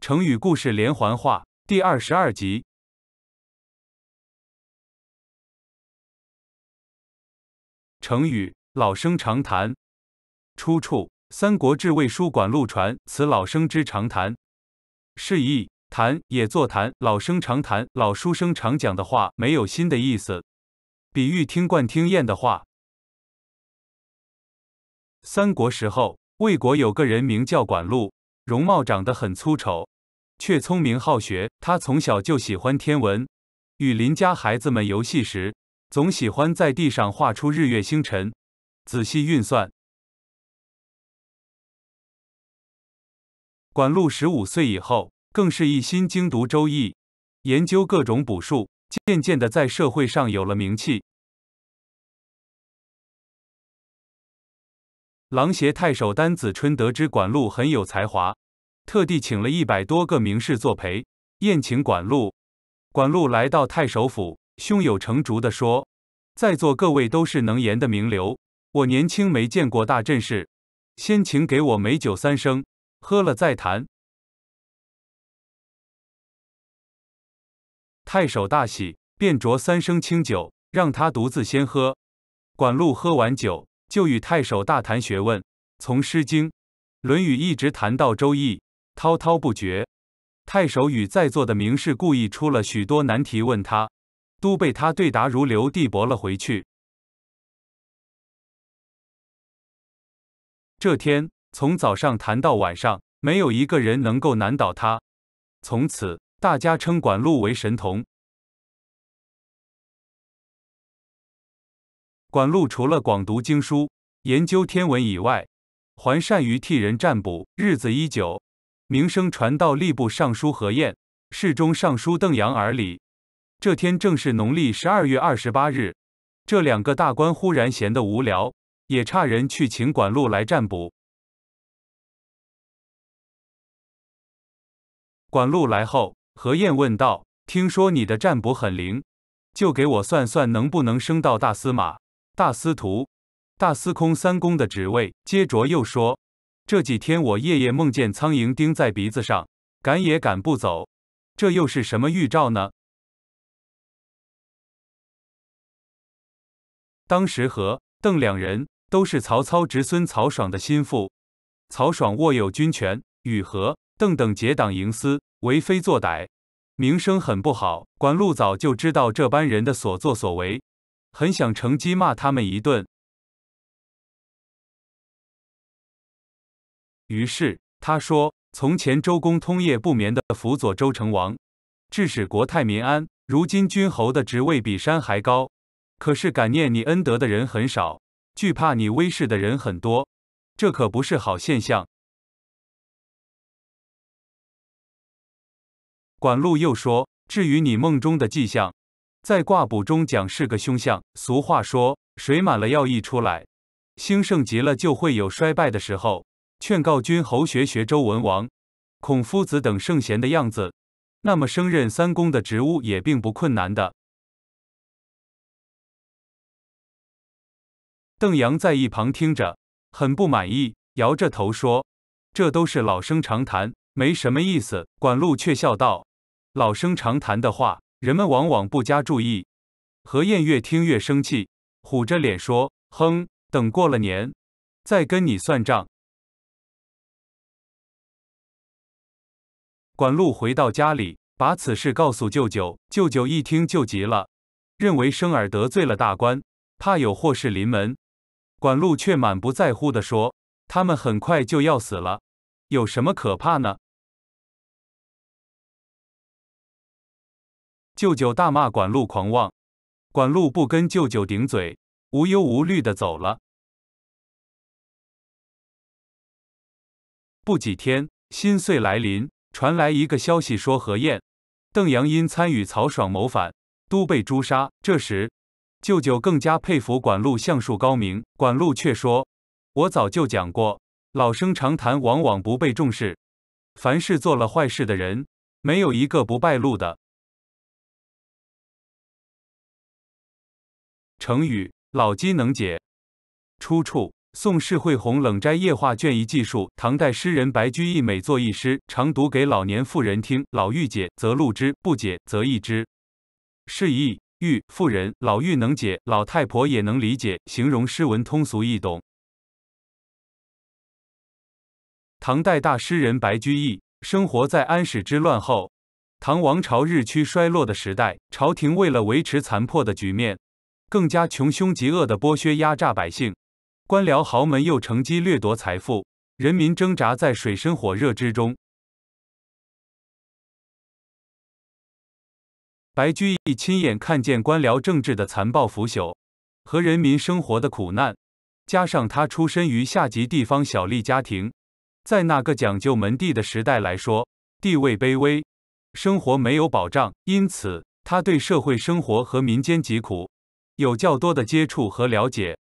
成语故事连环画第二十二集。成语老生常谈，出处《三国志·魏书·管路传》：“此老生之常谈。”释义谈也作谈，老生常谈，老书生常讲的话，没有新的意思，比喻听惯听厌的话。三国时候，魏国有个人名叫管路，容貌长得很粗丑，却聪明好学。他从小就喜欢天文，与邻家孩子们游戏时，总喜欢在地上画出日月星辰，仔细运算。管路十五岁以后，更是一心精读《周易》，研究各种卜术，渐渐的在社会上有了名气。狼邪太守单子春得知管路很有才华，特地请了一百多个名士作陪，宴请管路。管路来到太守府，胸有成竹地说：“在座各位都是能言的名流，我年轻没见过大阵势，先请给我美酒三升，喝了再谈。”太守大喜，便酌三升清酒，让他独自先喝。管路喝完酒。就与太守大谈学问，从《诗经》《论语》一直谈到《周易》，滔滔不绝。太守与在座的名士故意出了许多难题问他，都被他对答如流地驳了回去。这天从早上谈到晚上，没有一个人能够难倒他。从此，大家称管辂为神童。管路除了广读经书、研究天文以外，还善于替人占卜。日子依久，名声传到吏部尚书何晏、侍中尚书邓阳耳里。这天正是农历十二月二十八日，这两个大官忽然闲得无聊，也差人去请管路来占卜。管路来后，何晏问道：“听说你的占卜很灵，就给我算算能不能升到大司马？”大司徒、大司空三公的职位。接着又说：“这几天我夜夜梦见苍蝇叮在鼻子上，赶也赶不走，这又是什么预兆呢？”当时和邓两人都是曹操侄孙曹爽的心腹，曹爽握有军权，与何邓等结党营私，为非作歹，名声很不好。管路早就知道这班人的所作所为。很想乘机骂他们一顿，于是他说：“从前周公通夜不眠的辅佐周成王，致使国泰民安。如今君侯的职位比山还高，可是感念你恩德的人很少，惧怕你威势的人很多，这可不是好现象。”管路又说：“至于你梦中的迹象。”在卦卜中讲是个凶相。俗话说：“水满了要溢出来，兴盛极了就会有衰败的时候。”劝告君侯学学周文王、孔夫子等圣贤的样子，那么升任三公的职务也并不困难的。邓阳在一旁听着，很不满意，摇着头说：“这都是老生常谈，没什么意思。”管路却笑道：“老生常谈的话。”人们往往不加注意，何燕越听越生气，虎着脸说：“哼，等过了年，再跟你算账。”管路回到家里，把此事告诉舅舅。舅舅一听就急了，认为生儿得罪了大官，怕有祸事临门。管路却满不在乎地说：“他们很快就要死了，有什么可怕呢？”舅舅大骂管路狂妄，管路不跟舅舅顶嘴，无忧无虑的走了。不几天，心碎来临，传来一个消息说何晏、邓阳因参与曹爽谋反，都被诛杀。这时，舅舅更加佩服管路相术高明，管路却说：“我早就讲过，老生常谈往往不被重视，凡是做了坏事的人，没有一个不败露的。”成语“老机能解”，出处《宋·释惠洪〈冷斋夜话〉卷一记述》。唐代诗人白居易每作一诗，常读给老年妇人听，老妪解则录之，不解则易之。是意妪妇人老妪能解，老太婆也能理解，形容诗文通俗易懂。唐代大诗人白居易生活在安史之乱后，唐王朝日趋衰落的时代，朝廷为了维持残破的局面。更加穷凶极恶的剥削压榨百姓，官僚豪门又乘机掠夺财富，人民挣扎在水深火热之中。白居易亲眼看见官僚政治的残暴腐朽和人民生活的苦难，加上他出身于下级地方小吏家庭，在那个讲究门第的时代来说，地位卑微，生活没有保障，因此他对社会生活和民间疾苦。有较多的接触和了解，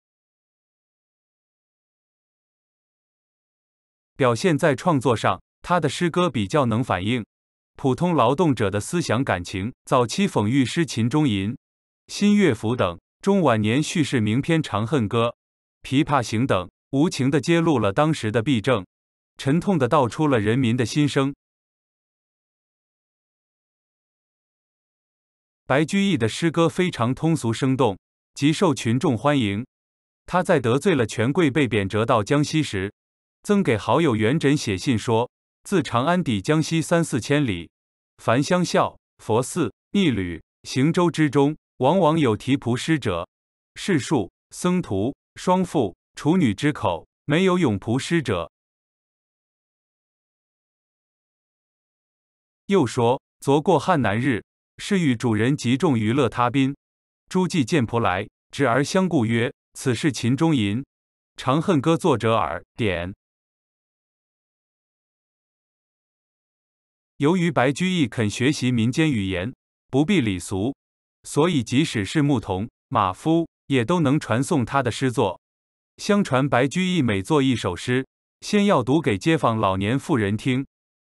表现在创作上，他的诗歌比较能反映普通劳动者的思想感情。早期讽喻诗《秦中吟》《新乐府》等，中晚年叙事名篇《长恨歌》《琵琶行》等，无情的揭露了当时的弊政，沉痛的道出了人民的心声。白居易的诗歌非常通俗生动。极受群众欢迎。他在得罪了权贵，被贬谪到江西时，曾给好友元稹写信说：“自长安抵江西三四千里，凡乡校、佛寺、驿旅、行舟之中，往往有提仆师者，是数僧徒、双妇、处女之口，没有咏仆师者。”又说：“昨过汉南日，是遇主人极重娱乐他宾。”诸暨见仆来，执而相顾曰：“此事秦中吟，《长恨歌》作者耳。”点。由于白居易肯学习民间语言，不避礼俗，所以即使是牧童、马夫，也都能传颂他的诗作。相传白居易每作一首诗，先要读给街坊老年妇人听，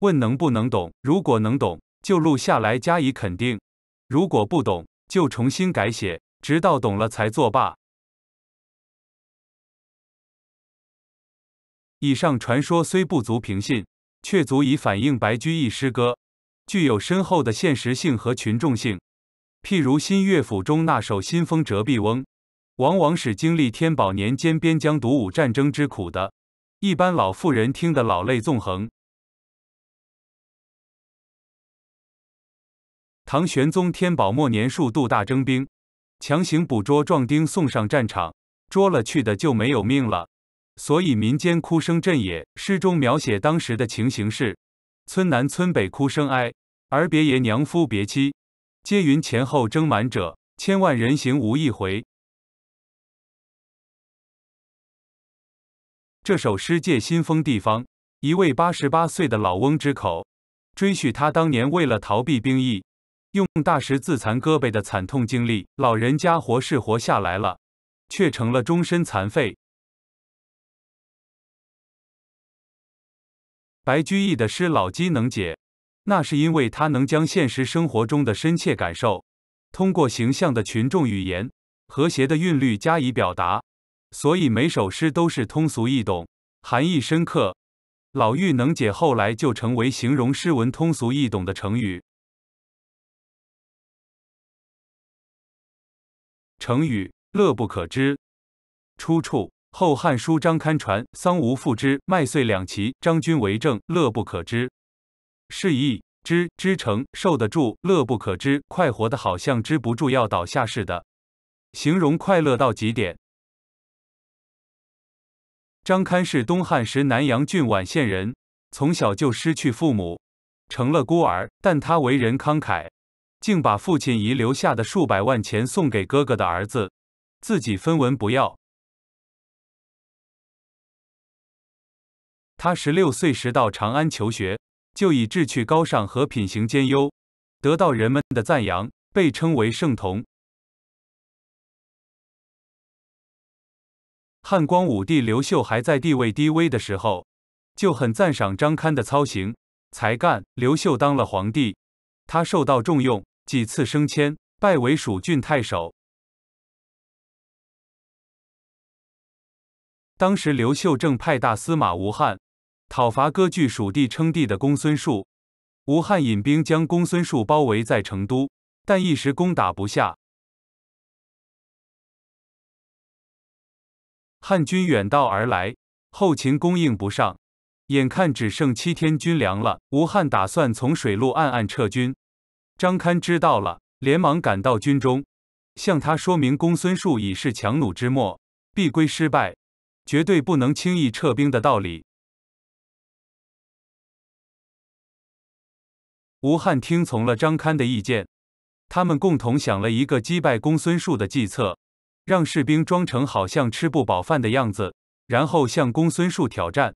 问能不能懂。如果能懂，就录下来加以肯定；如果不懂，就重新改写，直到懂了才作罢。以上传说虽不足凭信，却足以反映白居易诗歌具有深厚的现实性和群众性。譬如《新乐府》中那首《新风折臂翁》，往往是经历天宝年间边疆独武战争之苦的一般老妇人听得老泪纵横。唐玄宗天宝末年，数度大征兵，强行捕捉壮丁，送上战场。捉了去的就没有命了，所以民间哭声震野。诗中描写当时的情形是：村南村北哭声哀，儿别爷娘夫别妻，皆云前后征满者，千万人行无一回。这首诗借新丰地方一位八十八岁的老翁之口，追叙他当年为了逃避兵役。用大石自残胳膊的惨痛经历，老人家活是活下来了，却成了终身残废。白居易的诗老机能解，那是因为他能将现实生活中的深切感受，通过形象的群众语言、和谐的韵律加以表达，所以每首诗都是通俗易懂、含义深刻。老妪能解后来就成为形容诗文通俗易懂的成语。成语“乐不可支”，出处《后汉书·张堪传》：“桑无父之，麦穗两歧，张君为政，乐不可支。”释义：支，支撑；受得住。乐不可支，快活得好像支不住要倒下似的，形容快乐到极点。张堪是东汉时南阳郡宛县人，从小就失去父母，成了孤儿，但他为人慷慨。竟把父亲遗留下的数百万钱送给哥哥的儿子，自己分文不要。他十六岁时到长安求学，就以志趣高尚和品行兼优，得到人们的赞扬，被称为圣童。汉光武帝刘秀还在地位低微的时候，就很赞赏张堪的操行才干。刘秀当了皇帝，他受到重用。几次升迁，拜为蜀郡太守。当时刘秀正派大司马吴汉讨伐割据蜀地称帝的公孙述，吴汉引兵将公孙述包围在成都，但一时攻打不下。汉军远道而来，后勤供应不上，眼看只剩七天军粮了。吴汉打算从水路暗暗撤军。张堪知道了，连忙赶到军中，向他说明公孙述已是强弩之末，必归失败，绝对不能轻易撤兵的道理。吴汉听从了张堪的意见，他们共同想了一个击败公孙述的计策，让士兵装成好像吃不饱饭的样子，然后向公孙述挑战。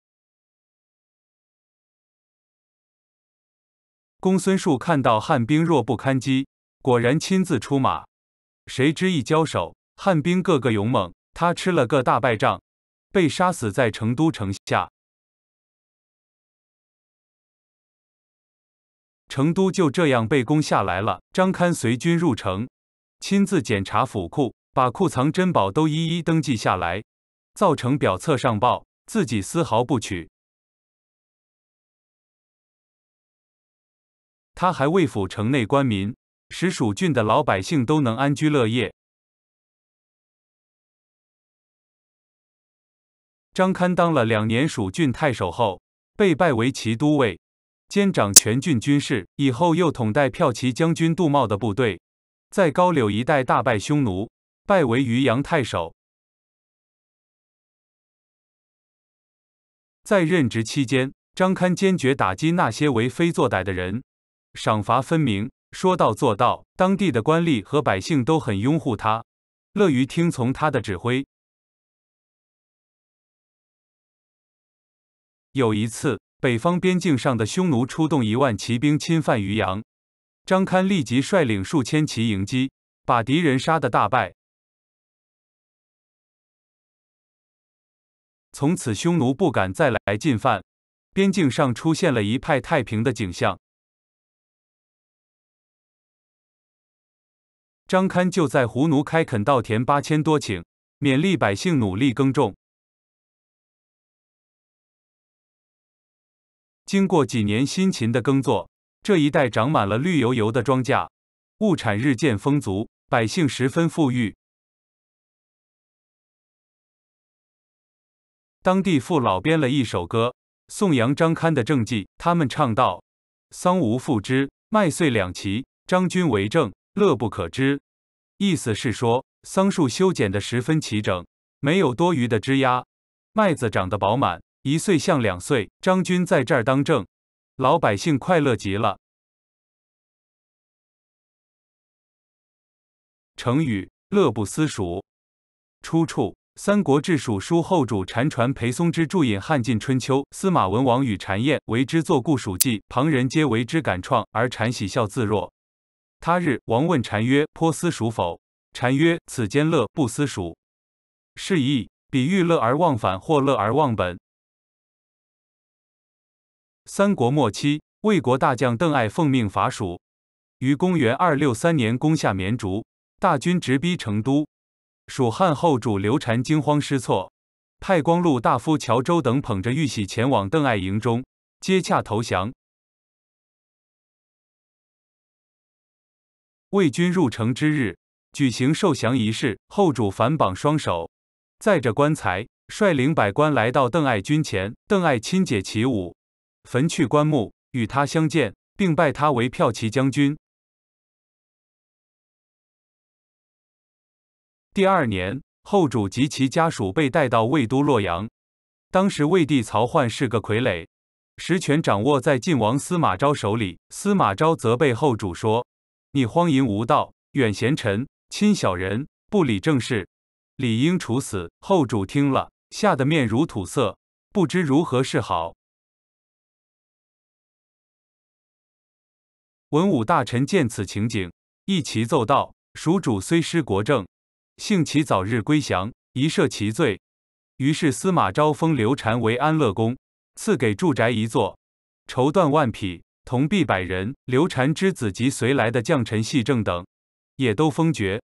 公孙述看到汉兵弱不堪击，果然亲自出马。谁知一交手，汉兵个个勇猛，他吃了个大败仗，被杀死在成都城下。成都就这样被攻下来了。张堪随军入城，亲自检查府库，把库藏珍宝都一一登记下来，造成表册上报，自己丝毫不取。他还为府城内官民，使蜀郡的老百姓都能安居乐业。张堪当了两年蜀郡太守后，被拜为骑都尉，兼掌全郡军事。以后又统带骠骑将军杜茂的部队，在高柳一带大败匈奴，拜为渔阳太守。在任职期间，张堪坚决打击那些为非作歹的人。赏罚分明，说到做到，当地的官吏和百姓都很拥护他，乐于听从他的指挥。有一次，北方边境上的匈奴出动一万骑兵侵犯渔阳，张堪立即率领数千骑迎击，把敌人杀得大败。从此，匈奴不敢再来进犯，边境上出现了一派太平的景象。张堪就在湖奴开垦稻田八千多顷，勉励百姓努力耕种。经过几年辛勤的耕作，这一带长满了绿油油的庄稼，物产日渐丰足，百姓十分富裕。当地父老编了一首歌，颂扬张堪的政绩。他们唱道：“桑无复之，麦穗两齐，张君为政。”乐不可支，意思是说桑树修剪得十分齐整，没有多余的枝丫；麦子长得饱满，一岁像两岁。张军在这儿当政，老百姓快乐极了。成语“乐不思蜀”，出处《三国志蜀书后主禅传》。裴松之注引《汉晋春秋》，司马文王与禅宴，为之作《故蜀记》，旁人皆为之感创，而禅喜笑自若。他日王问禅曰：“颇思蜀否？”禅曰：“此间乐，不思蜀。”是以比喻乐而忘返或乐而忘本。三国末期，魏国大将邓艾奉命伐蜀，于公元二六三年攻下绵竹，大军直逼成都，蜀汉后主刘禅惊慌失措，派光禄大夫乔周等捧着玉玺前往邓艾营中接洽投降。魏军入城之日，举行受降仪式。后主反绑双手，载着棺材，率领百官来到邓艾军前。邓艾亲解其武，焚去棺木，与他相见，并拜他为骠骑将军。第二年，后主及其家属被带到魏都洛阳。当时魏帝曹奂是个傀儡，实权掌握在晋王司马昭手里。司马昭责备后主说。你荒淫无道，远贤臣，亲小人，不理政事，理应处死。后主听了，吓得面如土色，不知如何是好。文武大臣见此情景，一齐奏道：“蜀主虽失国政，幸其早日归降，宜赦其罪。”于是司马昭封刘禅为安乐公，赐给住宅一座，绸缎万匹。同璧百人，刘禅之子及随来的将臣细正等，也都封爵。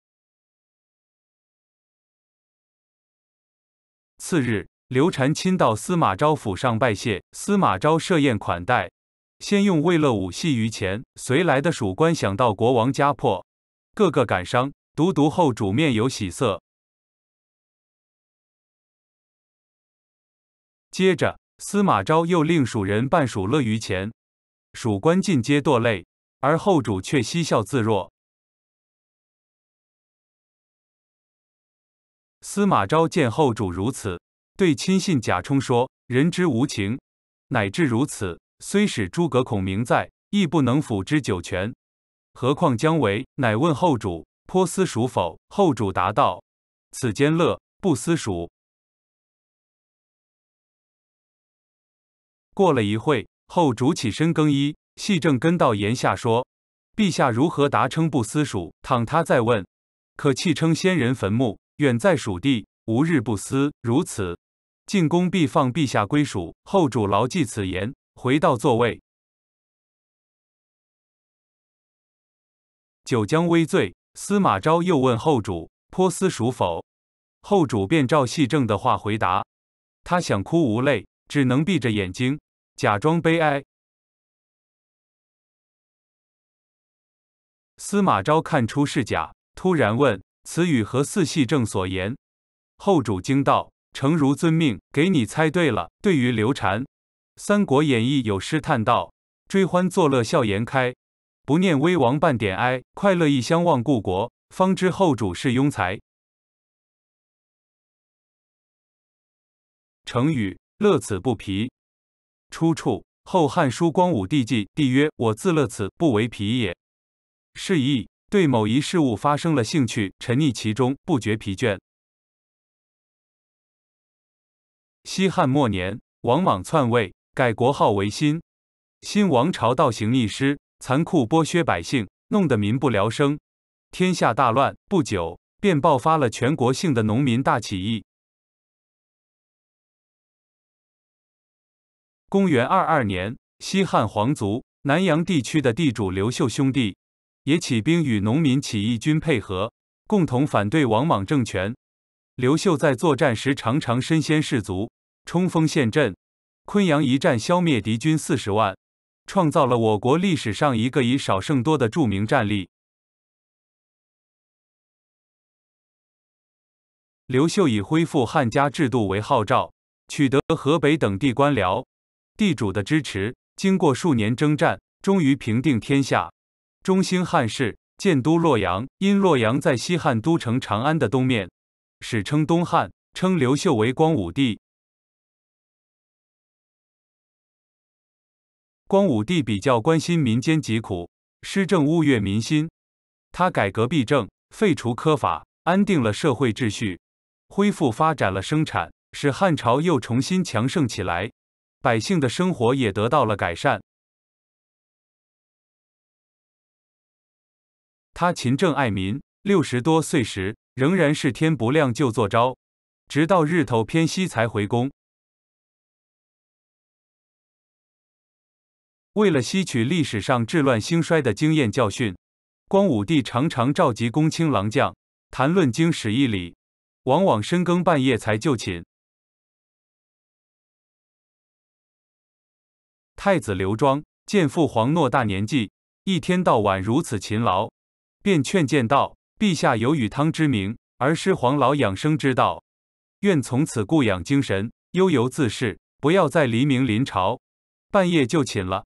次日，刘禅亲到司马昭府上拜谢，司马昭设宴款待。先用慰乐舞戏于前，随来的属官想到国王家破，个个感伤，独独后主面有喜色。接着，司马昭又令蜀人扮蜀乐于前。属官尽皆堕泪，而后主却嬉笑自若。司马昭见后主如此，对亲信贾充说：“人之无情，乃至如此。虽使诸葛孔明在，亦不能辅之九泉。何况姜维？”乃问后主：“颇思蜀否？”后主答道：“此间乐，不思蜀。”过了一会。后主起身更衣，细正跟到檐下说：“陛下如何答称不思蜀？倘他再问，可弃称先人坟墓远在蜀地，无日不思。如此进宫必放陛下归蜀。”后主牢记此言，回到座位，酒将微醉，司马昭又问后主颇思蜀否，后主便照细正的话回答。他想哭无泪，只能闭着眼睛。假装悲哀。司马昭看出是假，突然问：“此语何似系正所言？”后主惊道：“诚如遵命。”给你猜对了。对于刘禅，《三国演义》有诗叹道：“追欢作乐笑颜开，不念危亡半点哀。快乐一相忘故国，方知后主是庸才。”成语乐此不疲。出处《后汉书·光武帝纪》。帝曰：“我自乐此，不为疲也。”是亦，对某一事物发生了兴趣，沉溺其中，不觉疲倦。西汉末年，王莽篡位，改国号为新。新王朝倒行逆施，残酷剥削百姓，弄得民不聊生，天下大乱。不久，便爆发了全国性的农民大起义。公元二二年，西汉皇族南阳地区的地主刘秀兄弟也起兵，与农民起义军配合，共同反对王莽政权。刘秀在作战时常常身先士卒，冲锋陷阵。昆阳一战，消灭敌军四十万，创造了我国历史上一个以少胜多的著名战例。刘秀以恢复汉家制度为号召，取得河北等地官僚。地主的支持，经过数年征战，终于平定天下，中兴汉室，建都洛阳。因洛阳在西汉都城长安的东面，史称东汉，称刘秀为光武帝。光武帝比较关心民间疾苦，施政务悦民心。他改革弊政，废除苛法，安定了社会秩序，恢复发展了生产，使汉朝又重新强盛起来。百姓的生活也得到了改善。他勤政爱民，六十多岁时仍然是天不亮就坐招，直到日头偏西才回宫。为了吸取历史上治乱兴衰的经验教训，光武帝常常召集公卿郎将谈论经史义理，往往深更半夜才就寝。太子刘庄见父皇偌大年纪，一天到晚如此勤劳，便劝谏道：“陛下有与汤之名，而失黄老养生之道，愿从此固养精神，悠游自适，不要再黎明临朝，半夜就寝了。”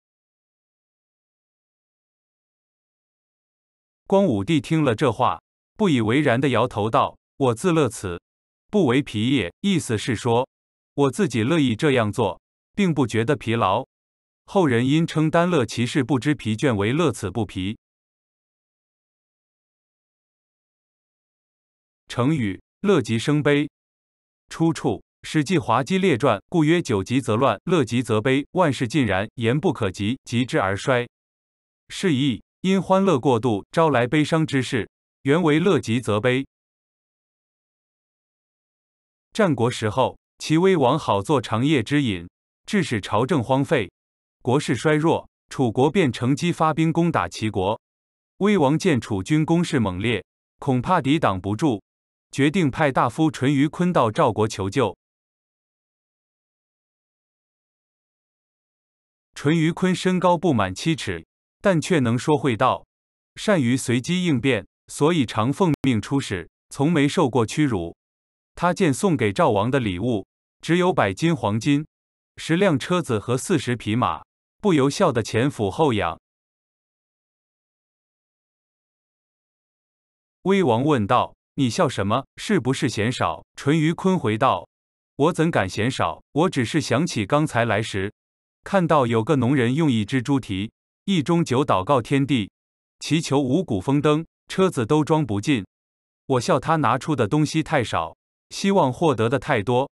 光武帝听了这话，不以为然地摇头道：“我自乐此，不为疲也。”意思是说，我自己乐意这样做，并不觉得疲劳。后人因称丹乐其事不知疲倦为乐此不疲。成语“乐极生悲”出处《史记·滑稽列传》：“故曰，久极则乱，乐极则悲，万事尽然。言不可及，极之而衰。”释义：因欢乐过度，招来悲伤之事。原为“乐极则悲”。战国时候，齐威王好作长夜之饮，致使朝政荒废。国势衰弱，楚国便乘机发兵攻打齐国。威王见楚军攻势猛烈，恐怕抵挡不住，决定派大夫淳于髡到赵国求救。淳于髡身高不满七尺，但却能说会道，善于随机应变，所以常奉命出使，从没受过屈辱。他见送给赵王的礼物只有百斤黄金、十辆车子和四十匹马。不由笑得前俯后仰。威王问道：“你笑什么？是不是嫌少？”淳于髡回道：“我怎敢嫌少？我只是想起刚才来时，看到有个农人用一只猪蹄、一盅酒祷告天地，祈求五谷丰登，车子都装不进。我笑他拿出的东西太少，希望获得的太多。”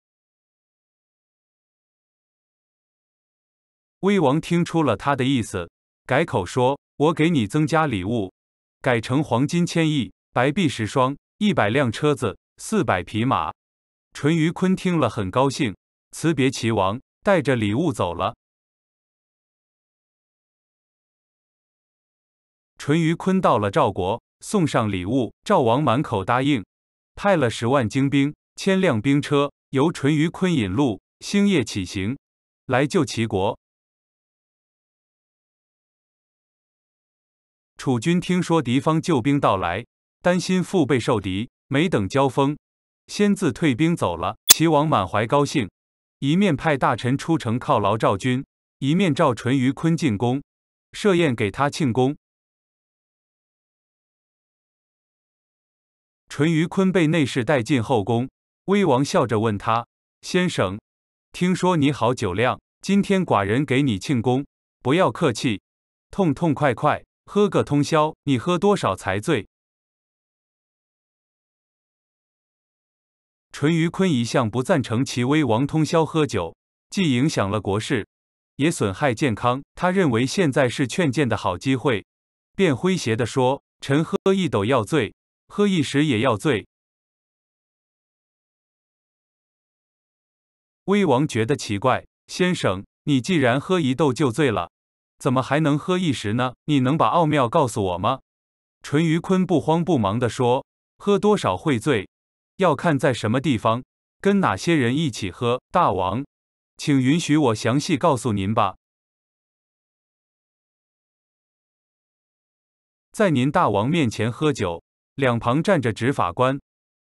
威王听出了他的意思，改口说：“我给你增加礼物，改成黄金千亿，白璧十双，一百辆车子，四百匹马。”淳于髡听了很高兴，辞别齐王，带着礼物走了。淳于髡到了赵国，送上礼物，赵王满口答应，派了十万精兵，千辆兵车，由淳于髡引路，星夜起行，来救齐国。楚军听说敌方救兵到来，担心腹背受敌，没等交锋，先自退兵走了。齐王满怀高兴，一面派大臣出城犒劳赵军，一面召淳于髡进宫，设宴给他庆功。淳于髡被内侍带进后宫，威王笑着问他：“先生，听说你好酒量，今天寡人给你庆功，不要客气，痛痛快快。”喝个通宵，你喝多少才醉？淳于髡一向不赞成齐威王通宵喝酒，既影响了国事，也损害健康。他认为现在是劝谏的好机会，便诙谐的说：“臣喝一斗要醉，喝一时也要醉。”威王觉得奇怪：“先生，你既然喝一斗就醉了。”怎么还能喝一时呢？你能把奥妙告诉我吗？淳于髡不慌不忙地说：“喝多少会醉，要看在什么地方，跟哪些人一起喝。大王，请允许我详细告诉您吧。在您大王面前喝酒，两旁站着执法官，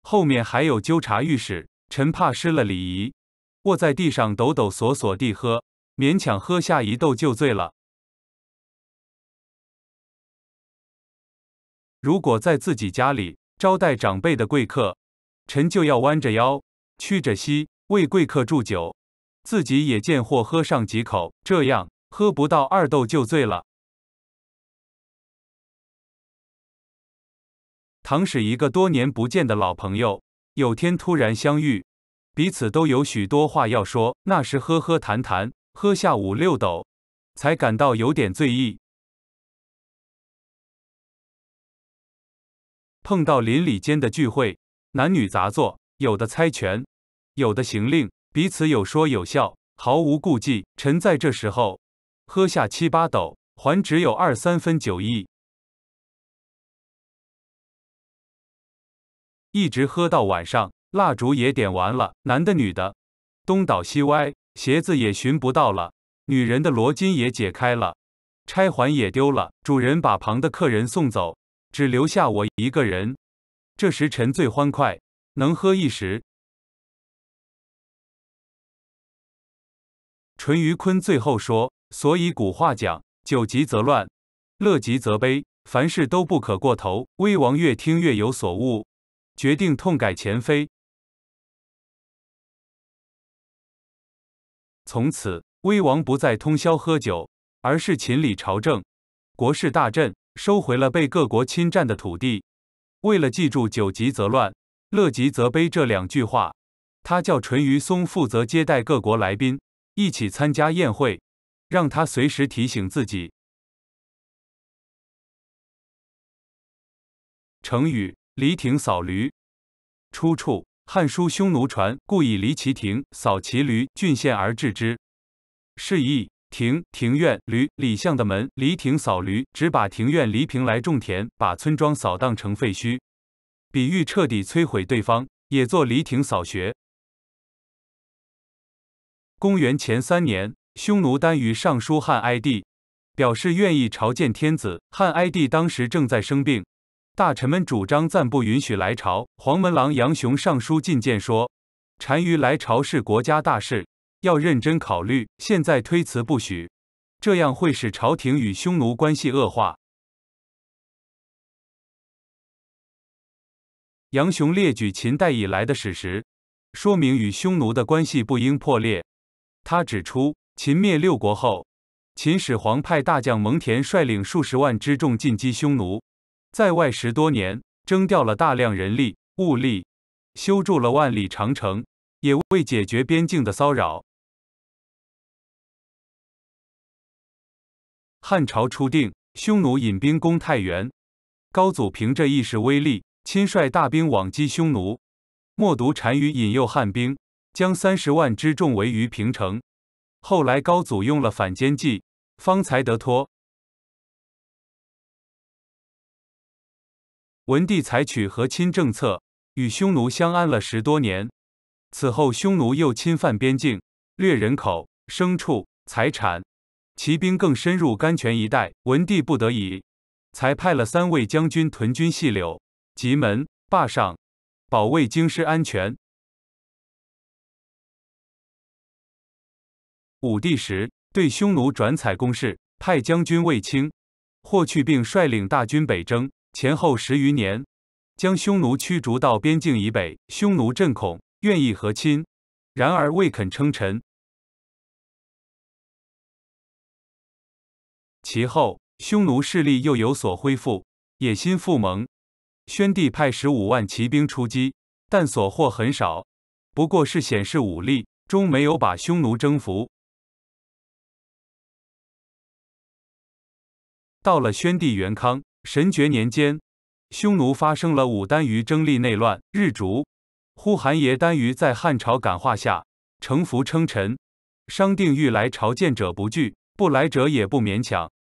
后面还有纠察御史。臣怕失了礼仪，卧在地上抖抖索索地喝，勉强喝下一斗就醉了。”如果在自己家里招待长辈的贵客，臣就要弯着腰、屈着膝为贵客祝酒，自己也见货喝上几口，这样喝不到二斗就醉了。倘使一个多年不见的老朋友，有天突然相遇，彼此都有许多话要说，那时喝喝谈谈，喝下五六斗，才感到有点醉意。碰到邻里间的聚会，男女杂作，有的猜拳，有的行令，彼此有说有笑，毫无顾忌。陈在这时候喝下七八斗，还只有二三分酒意，一直喝到晚上，蜡烛也点完了，男的女的东倒西歪，鞋子也寻不到了，女人的罗巾也解开了，钗环也丢了。主人把旁的客人送走。只留下我一个人，这时沉醉欢快，能喝一时。淳于髡最后说：“所以古话讲，酒极则乱，乐极则悲，凡事都不可过头。”威王越听越有所悟，决定痛改前非。从此，威王不再通宵喝酒，而是勤理朝政，国事大振。收回了被各国侵占的土地。为了记住“久极则乱，乐极则悲”这两句话，他叫淳于松负责接待各国来宾，一起参加宴会，让他随时提醒自己。成语“犁庭扫驴”，出处《汉书·匈奴传》：“故以犁其庭，扫其驴，郡县而治之。”释义。庭庭院驴李相的门，犁庭扫驴，只把庭院犁平来种田，把村庄扫荡成废墟，比喻彻底摧毁对方，也作犁庭扫穴。公元前三年，匈奴单于上书汉哀帝，表示愿意朝见天子。汉哀帝当时正在生病，大臣们主张暂不允许来朝。黄门郎杨雄上书进谏说，单于来朝是国家大事。要认真考虑，现在推辞不许，这样会使朝廷与匈奴关系恶化。杨雄列举秦代以来的史实，说明与匈奴的关系不应破裂。他指出，秦灭六国后，秦始皇派大将蒙恬率领数十万之众进击匈奴，在外十多年，征调了大量人力物力，修筑了万里长城，也为解决边境的骚扰。汉朝初定，匈奴引兵攻太原。高祖凭着一时威力，亲率大兵往击匈奴。默读单于引诱汉兵，将三十万之众围于平城。后来高祖用了反间计，方才得脱。文帝采取和亲政策，与匈奴相安了十多年。此后匈奴又侵犯边境，掠人口、牲畜、财产。骑兵更深入甘泉一带，文帝不得已，才派了三位将军屯军细柳、棘门、坝上，保卫京师安全。武帝时，对匈奴转采攻势，派将军卫青、霍去病率领大军北征，前后十余年，将匈奴驱逐到边境以北。匈奴震恐，愿意和亲，然而未肯称臣。其后，匈奴势力又有所恢复，野心复萌。宣帝派十五万骑兵出击，但所获很少，不过是显示武力，终没有把匈奴征服。到了宣帝元康神爵年间，匈奴发生了武单于争利内乱。日逐、呼韩邪单于在汉朝感化下，臣服称臣，商定欲来朝见者不拒，不来者也不勉强。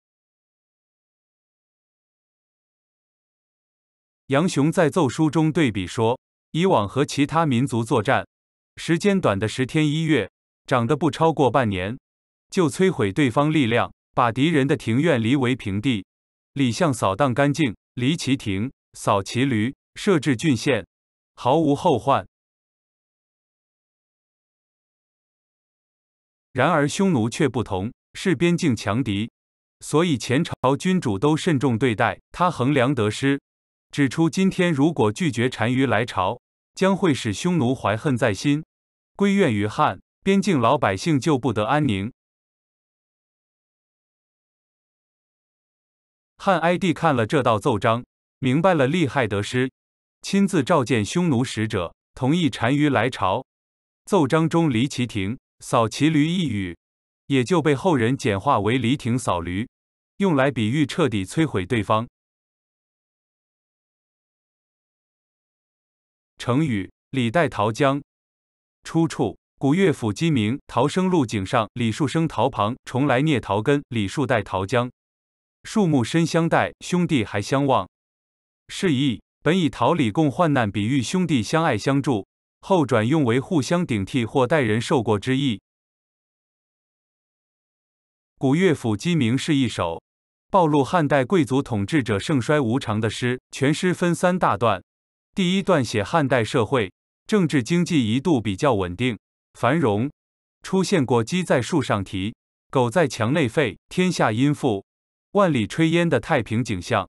杨雄在奏书中对比说，以往和其他民族作战，时间短的十天一月，长的不超过半年，就摧毁对方力量，把敌人的庭院犁为平地，里巷扫荡干净，犁其庭，扫其闾，设置郡县，毫无后患。然而匈奴却不同，是边境强敌，所以前朝君主都慎重对待他，衡量得失。指出，今天如果拒绝单于来朝，将会使匈奴怀恨在心，归怨于汉，边境老百姓就不得安宁。汉哀帝看了这道奏章，明白了利害得失，亲自召见匈奴使者，同意单于来朝。奏章中“离其庭，扫其驴”一语，也就被后人简化为“犁庭扫驴”，用来比喻彻底摧毁对方。成语“李代桃僵”出处古乐府《鸡鸣》，桃生路井上，李树生桃旁。重来聂桃根，李树代桃僵。树木深相待，兄弟还相望。释义本以桃李共患难，比喻兄弟相爱相助，后转用为互相顶替或待人受过之意。古乐府《鸡鸣》是一首暴露汉代贵族统治者盛衰无常的诗，全诗分三大段。第一段写汉代社会政治经济一度比较稳定繁荣，出现过鸡在树上啼，狗在墙内吠，天下殷富，万里炊烟的太平景象。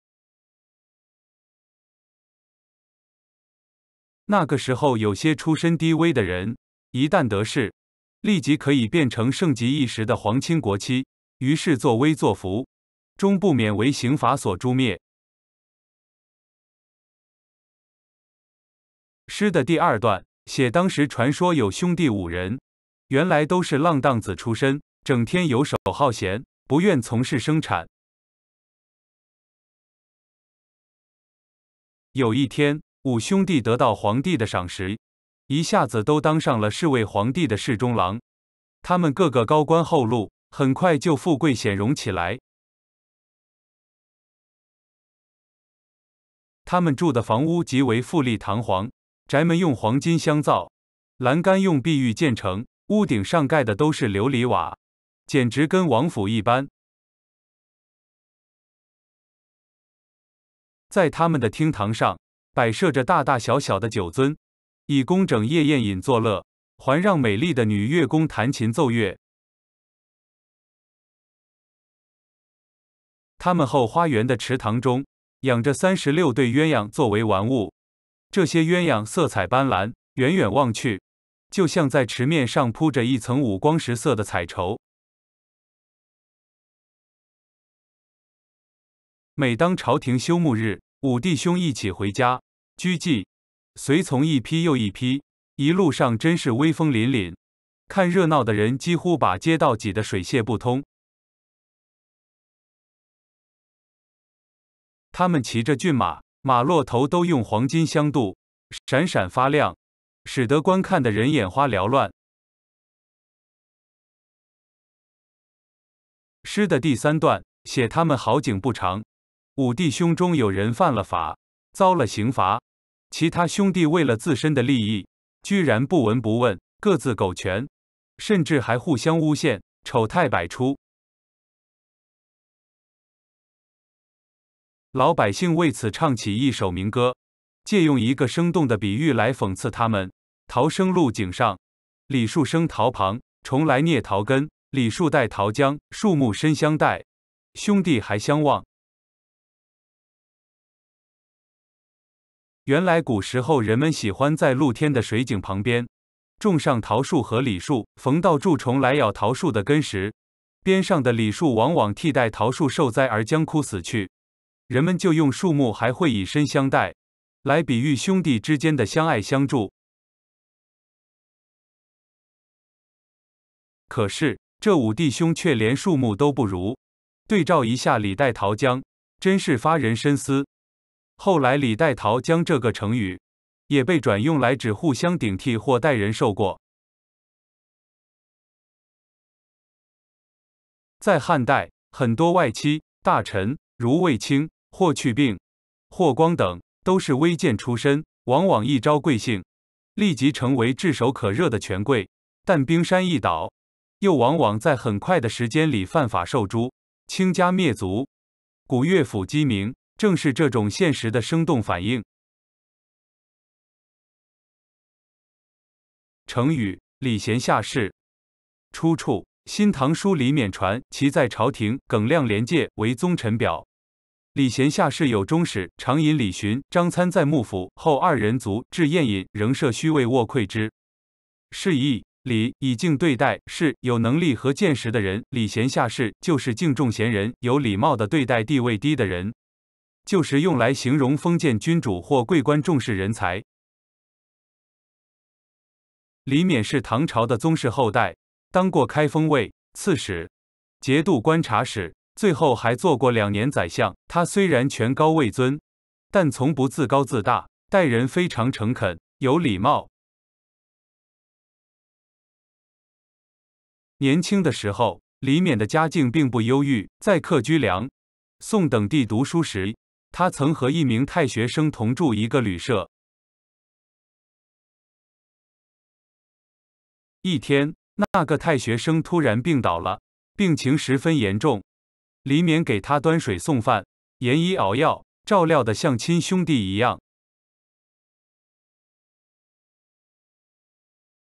那个时候，有些出身低微的人，一旦得势，立即可以变成盛极一时的皇亲国戚，于是作威作福，终不免为刑罚所诛灭。诗的第二段写，当时传说有兄弟五人，原来都是浪荡子出身，整天游手好闲，不愿从事生产。有一天，五兄弟得到皇帝的赏识，一下子都当上了侍卫皇帝的侍中郎，他们个个高官厚禄，很快就富贵显荣起来。他们住的房屋极为富丽堂皇。宅门用黄金镶造，栏杆用碧玉建成，屋顶上盖的都是琉璃瓦，简直跟王府一般。在他们的厅堂上摆设着大大小小的酒樽，以工整夜宴饮作乐，环让美丽的女乐工弹琴奏乐。他们后花园的池塘中养着三十六对鸳鸯作为玩物。这些鸳鸯色彩斑斓，远远望去，就像在池面上铺着一层五光十色的彩绸。每当朝廷休沐日，五弟兄一起回家，拘禁随从一批又一批，一路上真是威风凛凛。看热闹的人几乎把街道挤得水泄不通。他们骑着骏马。马洛头都用黄金镶镀，闪闪发亮，使得观看的人眼花缭乱。诗的第三段写他们好景不长，五弟兄中有人犯了法，遭了刑罚，其他兄弟为了自身的利益，居然不闻不问，各自苟全，甚至还互相诬陷，丑态百出。老百姓为此唱起一首民歌，借用一个生动的比喻来讽刺他们：桃生路井上，李树生桃旁。虫来啮桃根，李树带桃江，树木深相待，兄弟还相望。原来古时候人们喜欢在露天的水井旁边种上桃树和李树。逢到蛀虫来咬桃树的根时，边上的李树往往替代桃树受灾而将枯死去。人们就用树木还会以身相待，来比喻兄弟之间的相爱相助。可是这五弟兄却连树木都不如，对照一下李代桃僵，真是发人深思。后来，“李代桃僵”这个成语，也被转用来指互相顶替或代人受过。在汉代，很多外戚大臣，如卫青。霍去病、霍光等都是微贱出身，往往一招贵姓，立即成为炙手可热的权贵；但冰山一倒，又往往在很快的时间里犯法受诛，倾家灭族。古乐府《鸡鸣》正是这种现实的生动反映。成语“礼贤下士”，出处《新唐书·李勉传》，其在朝廷，耿亮连介为宗臣表。李贤下士有中史，常引李寻、张参在幕府。后二人卒，至宴饮，仍设虚位卧愧之。是以礼以敬对待，是有能力和见识的人。礼贤下士就是敬重贤人，有礼貌的对待地位低的人，就是用来形容封建君主或贵官重视人才。李勉是唐朝的宗室后代，当过开封尉、刺史、节度观察使。最后还做过两年宰相。他虽然权高位尊，但从不自高自大，待人非常诚恳，有礼貌。年轻的时候，李勉的家境并不优郁，在客居梁、宋等地读书时，他曾和一名太学生同住一个旅舍。一天，那个太学生突然病倒了，病情十分严重。李勉给他端水送饭、研医熬药、照料的像亲兄弟一样。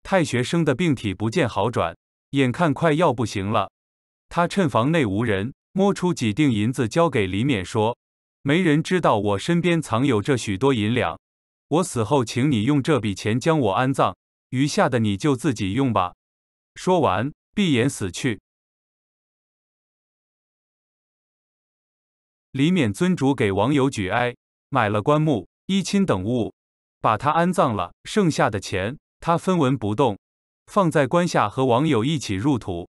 太学生的病体不见好转，眼看快要不行了，他趁房内无人，摸出几锭银子交给李勉说：“没人知道我身边藏有这许多银两，我死后请你用这笔钱将我安葬，余下的你就自己用吧。”说完，闭眼死去。李勉尊主给网友举哀，买了棺木、衣衾等物，把他安葬了。剩下的钱，他分文不动，放在棺下和网友一起入土。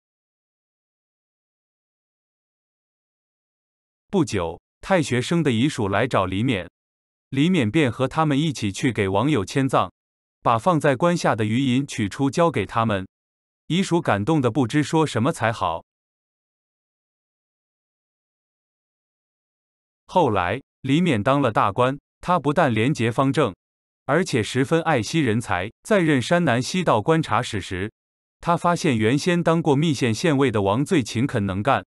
不久，太学生的遗属来找李勉，李勉便和他们一起去给网友迁葬，把放在棺下的余银取出交给他们。遗属感动的不知说什么才好。后来，李勉当了大官，他不但廉洁方正，而且十分爱惜人才。在任山南西道观察使时，他发现原先当过密县县尉的王最勤恳能干，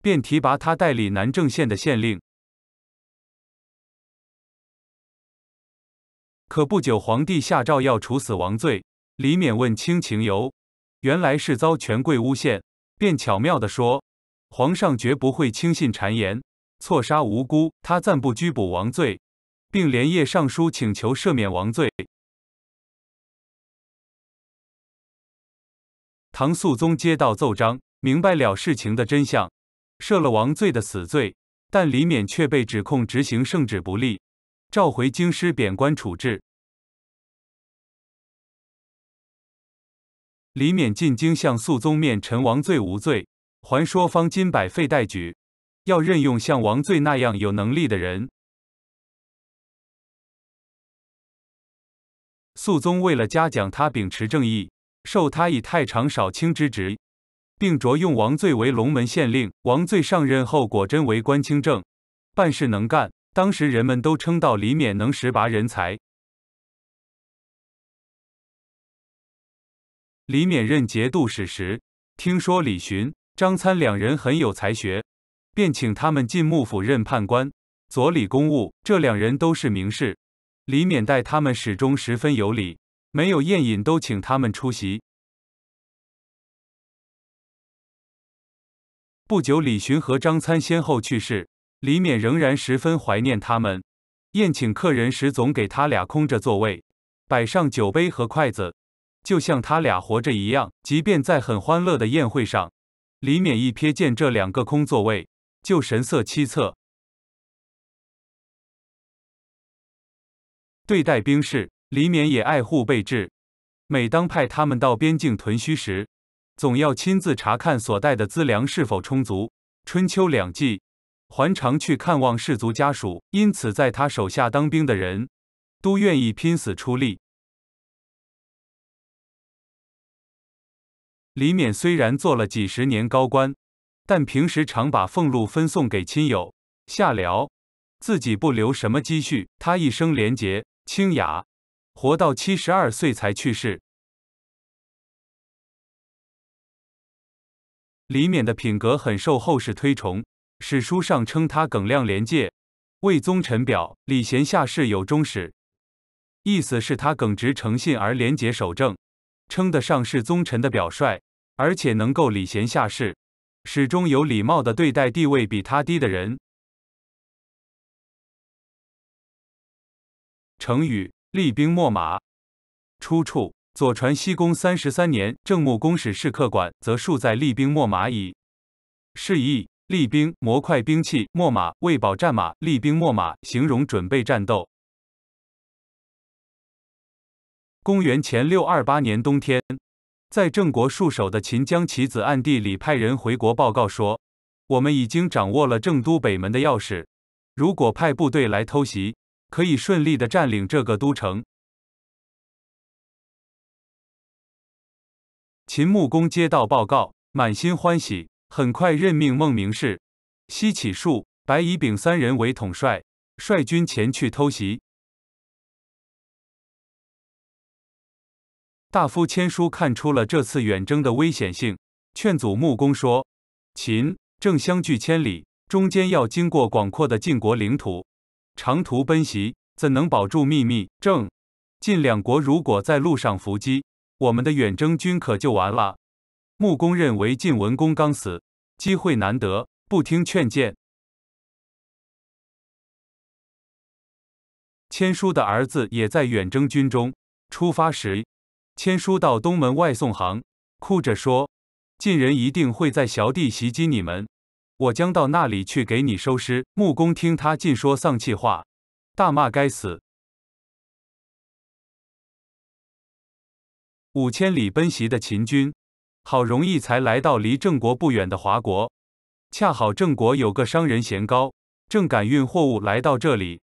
便提拔他代理南郑县的县令。可不久，皇帝下诏要处死王罪。李勉问清情由，原来是遭权贵诬陷，便巧妙地说：“皇上绝不会轻信谗言。”错杀无辜，他暂不拘捕王罪，并连夜上书请求赦免王罪。唐肃宗接到奏章，明白了事情的真相，赦了王罪的死罪，但李勉却被指控执行圣旨不力，召回京师贬官处置。李勉进京向肃宗面陈王罪无罪，还说方今百废待举。要任用像王醉那样有能力的人。肃宗为了嘉奖他秉持正义，授他以太常少卿之职，并擢用王醉为龙门县令。王醉上任后，果真为官清正，办事能干。当时人们都称道李勉能识拔人才。李勉任节度使时，听说李寻、张参两人很有才学。便请他们进幕府任判官、佐理公务。这两人都是名士，李勉待他们始终十分有礼，没有宴饮都请他们出席。不久，李寻和张参先后去世，李勉仍然十分怀念他们。宴请客人时，总给他俩空着座位，摆上酒杯和筷子，就像他俩活着一样。即便在很欢乐的宴会上，李勉一瞥见这两个空座位。就神色凄恻，对待兵士李勉也爱护备至。每当派他们到边境屯戌时，总要亲自查看所带的资粮是否充足。春秋两季，还常去看望士卒家属。因此，在他手下当兵的人，都愿意拼死出力。李勉虽然做了几十年高官。但平时常把俸禄分送给亲友、下僚，自己不留什么积蓄。他一生廉洁清雅，活到七十二岁才去世。李勉的品格很受后世推崇，史书上称他耿亮廉洁，为宗臣表礼贤下士有忠史，意思是他耿直诚信而廉洁守正，称得上是宗臣的表率，而且能够礼贤下士。始终有礼貌的对待地位比他低的人。成语“厉兵秣马”，出处《左传·西公三十三年》：“郑穆公使士客馆》，则庶在厉兵秣马矣。”释义：厉兵，模块兵器；秣马，为保战马。厉兵秣马，形容准备战斗。公元前六二八年冬天。在郑国戍守的秦将其子暗地里派人回国报告说：“我们已经掌握了郑都北门的钥匙，如果派部队来偷袭，可以顺利的占领这个都城。”秦穆公接到报告，满心欢喜，很快任命孟明视、西起术、白乙丙三人为统帅，率军前去偷袭。大夫千书看出了这次远征的危险性，劝阻穆公说：“秦正相距千里，中间要经过广阔的晋国领土，长途奔袭，怎能保住秘密？郑晋两国如果在路上伏击，我们的远征军可就完了。”穆公认为晋文公刚死，机会难得，不听劝谏。千书的儿子也在远征军中，出发时。签书到东门外送行，哭着说：“晋人一定会在小地袭击你们，我将到那里去给你收尸。”穆公听他尽说丧气话，大骂：“该死！”五千里奔袭的秦军，好容易才来到离郑国不远的华国。恰好郑国有个商人贤高，正赶运货物来到这里，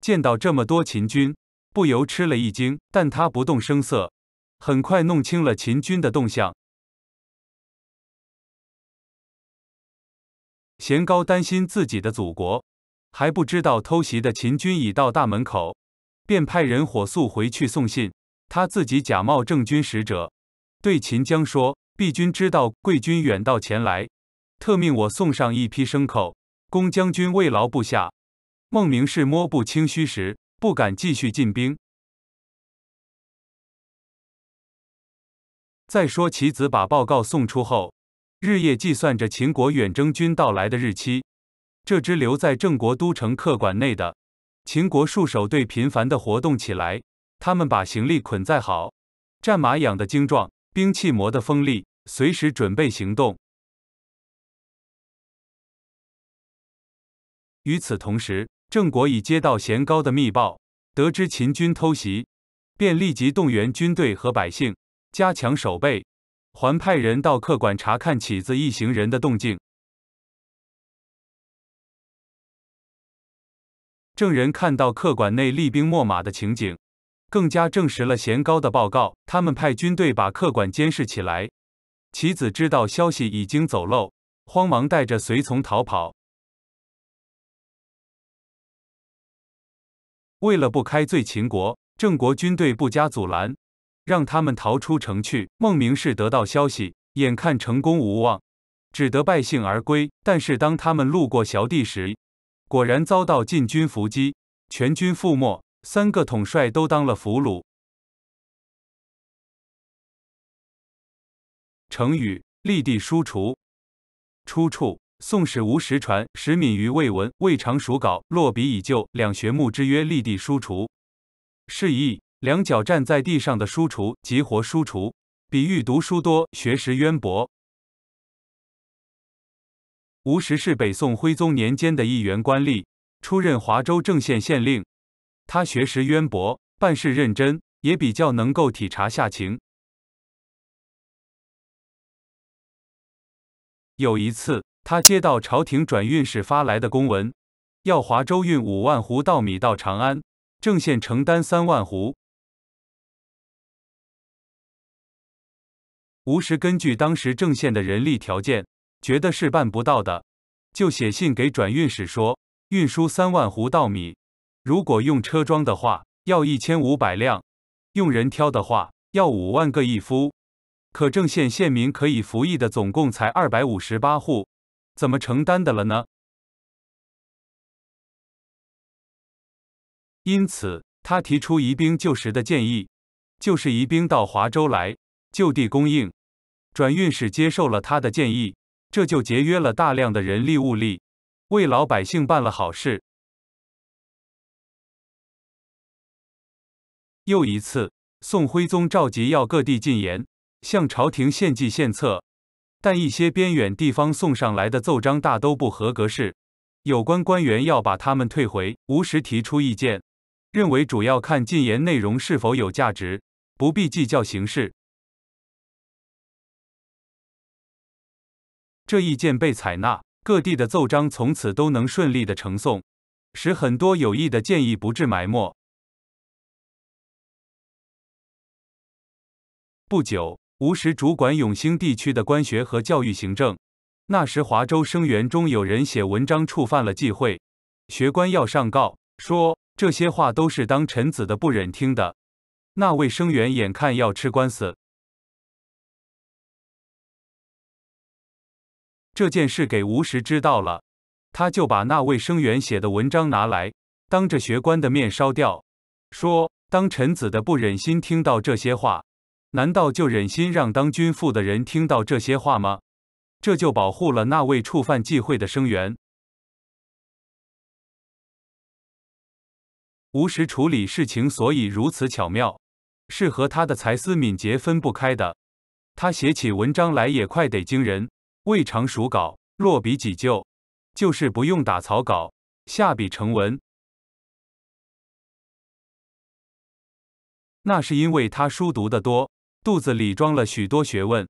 见到这么多秦军，不由吃了一惊，但他不动声色。很快弄清了秦军的动向，贤高担心自己的祖国，还不知道偷袭的秦军已到大门口，便派人火速回去送信。他自己假冒郑军使者，对秦江说：“毕军知道贵军远道前来，特命我送上一批牲口，供将军慰劳部下。”孟明氏摸不清虚实，不敢继续进兵。再说，其子把报告送出后，日夜计算着秦国远征军到来的日期。这支留在郑国都城客馆内的秦国戍守队频繁的活动起来，他们把行李捆在好，战马养的精壮，兵器磨得锋利，随时准备行动。与此同时，郑国已接到弦高的密报，得知秦军偷袭，便立即动员军队和百姓。加强守备，还派人到客馆查看起子一行人的动静。郑人看到客馆内厉兵秣马的情景，更加证实了贤高的报告。他们派军队把客馆监视起来。棋子知道消息已经走漏，慌忙带着随从逃跑。为了不开罪秦国，郑国军队不加阻拦。让他们逃出城去。孟明氏得到消息，眼看成功无望，只得败兴而归。但是当他们路过小地时，果然遭到晋军伏击，全军覆没，三个统帅都当了俘虏。成语“立地书橱”，出处《宋史·吴实传》。实敏于未闻，未尝熟稿，落笔已就。两学目之曰：“立地书橱。”释义。两脚站在地上的书橱，即活书橱，比喻读书多、学识渊博。吴石是北宋徽宗年间的一员官吏，出任华州郑县县令。他学识渊博，办事认真，也比较能够体察下情。有一次，他接到朝廷转运使发来的公文，要华州运五万斛稻米到长安，郑县承担三万斛。吴时根据当时郑县的人力条件，觉得是办不到的，就写信给转运使说：运输三万斛稻米，如果用车装的话，要一千五百辆；用人挑的话，要五万个一夫。可郑县县民可以服役的总共才二百五十八户，怎么承担的了呢？因此，他提出移兵就时的建议，就是移兵到华州来，就地供应。转运使接受了他的建议，这就节约了大量的人力物力，为老百姓办了好事。又一次，宋徽宗召集要各地进言，向朝廷献计献策，但一些边远地方送上来的奏章大都不合格式，有关官员要把他们退回。吴时提出意见，认为主要看进言内容是否有价值，不必计较形式。这意见被采纳，各地的奏章从此都能顺利的呈送，使很多有益的建议不致埋没。不久，吴时主管永兴地区的官学和教育行政。那时，华州生员中有人写文章触犯了忌讳，学官要上告说这些话都是当臣子的不忍听的。那位生员眼看要吃官司。这件事给吴时知道了，他就把那位生员写的文章拿来，当着学官的面烧掉，说：“当臣子的不忍心听到这些话，难道就忍心让当君父的人听到这些话吗？”这就保护了那位触犯忌讳的生员。吴时处理事情所以如此巧妙，是和他的才思敏捷分不开的。他写起文章来也快得惊人。未尝熟稿，落笔己就，就是不用打草稿，下笔成文。那是因为他书读的多，肚子里装了许多学问，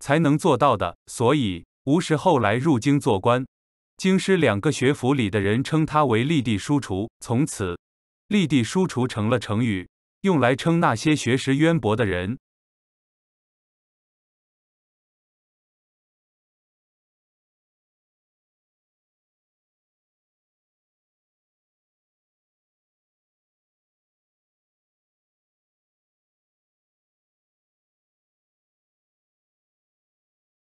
才能做到的。所以吴石后来入京做官，京师两个学府里的人称他为立地书厨。从此，“立地书厨”成了成语，用来称那些学识渊博的人。